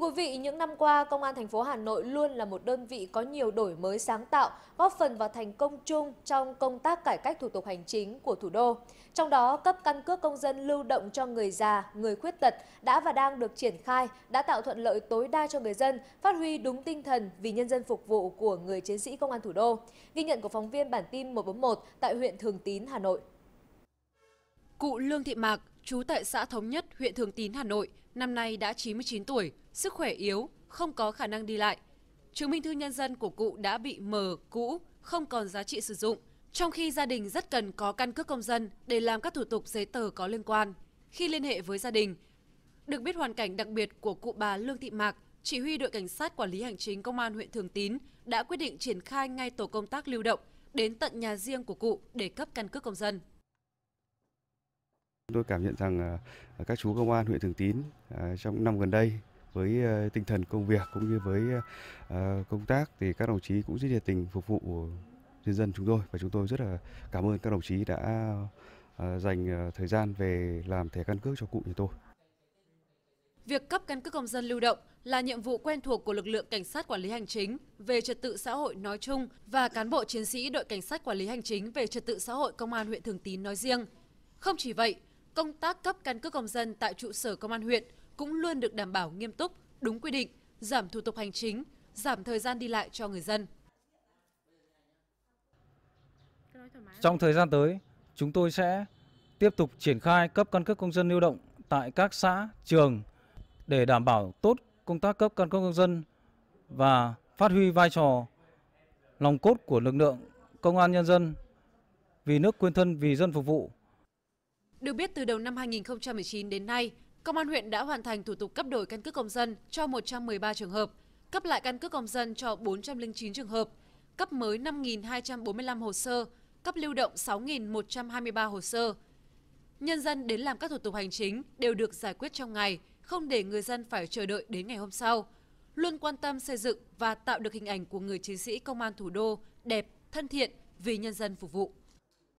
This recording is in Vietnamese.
Thưa quý vị, những năm qua, Công an thành phố Hà Nội luôn là một đơn vị có nhiều đổi mới sáng tạo, góp phần vào thành công chung trong công tác cải cách thủ tục hành chính của thủ đô. Trong đó, cấp căn cước công dân lưu động cho người già, người khuyết tật đã và đang được triển khai, đã tạo thuận lợi tối đa cho người dân, phát huy đúng tinh thần vì nhân dân phục vụ của người chiến sĩ công an thủ đô. Ghi nhận của phóng viên bản tin 141 tại huyện Thường Tín, Hà Nội. Cụ Lương Thị Mạc, trú tại xã Thống Nhất, huyện Thường Tín, Hà Nội, năm nay đã 99 tuổi, sức khỏe yếu, không có khả năng đi lại. Chứng minh thư nhân dân của cụ đã bị mờ, cũ, không còn giá trị sử dụng, trong khi gia đình rất cần có căn cước công dân để làm các thủ tục giấy tờ có liên quan. Khi liên hệ với gia đình, được biết hoàn cảnh đặc biệt của cụ bà Lương Thị Mạc, chỉ huy đội cảnh sát quản lý hành chính công an huyện Thường Tín đã quyết định triển khai ngay tổ công tác lưu động đến tận nhà riêng của cụ để cấp căn cước công dân. Tôi cảm nhận rằng à, à, các chú công an huyện Thường Tín à, trong năm gần đây với tinh thần công việc cũng như với công tác thì các đồng chí cũng rất nhiệt tình phục vụ nhân dân chúng tôi và chúng tôi rất là cảm ơn các đồng chí đã dành thời gian về làm thẻ căn cước cho cụ nhà tôi. Việc cấp căn cước công dân lưu động là nhiệm vụ quen thuộc của lực lượng cảnh sát quản lý hành chính về trật tự xã hội nói chung và cán bộ chiến sĩ đội cảnh sát quản lý hành chính về trật tự xã hội công an huyện Thường Tín nói riêng. Không chỉ vậy, công tác cấp căn cước công dân tại trụ sở công an huyện cũng luôn được đảm bảo nghiêm túc, đúng quy định, giảm thủ tục hành chính, giảm thời gian đi lại cho người dân. Trong thời gian tới, chúng tôi sẽ tiếp tục triển khai cấp căn cước công dân lưu động tại các xã, trường để đảm bảo tốt công tác cấp căn cước công dân và phát huy vai trò lòng cốt của lực lượng công an nhân dân vì nước quên thân vì dân phục vụ được biết từ đầu năm 2019 đến nay, Công an huyện đã hoàn thành thủ tục cấp đổi căn cước công dân cho 113 trường hợp, cấp lại căn cước công dân cho 409 trường hợp, cấp mới 5.245 hồ sơ, cấp lưu động 6.123 hồ sơ. Nhân dân đến làm các thủ tục hành chính đều được giải quyết trong ngày, không để người dân phải chờ đợi đến ngày hôm sau. Luôn quan tâm xây dựng và tạo được hình ảnh của người chiến sĩ công an thủ đô đẹp, thân thiện, vì nhân dân phục vụ.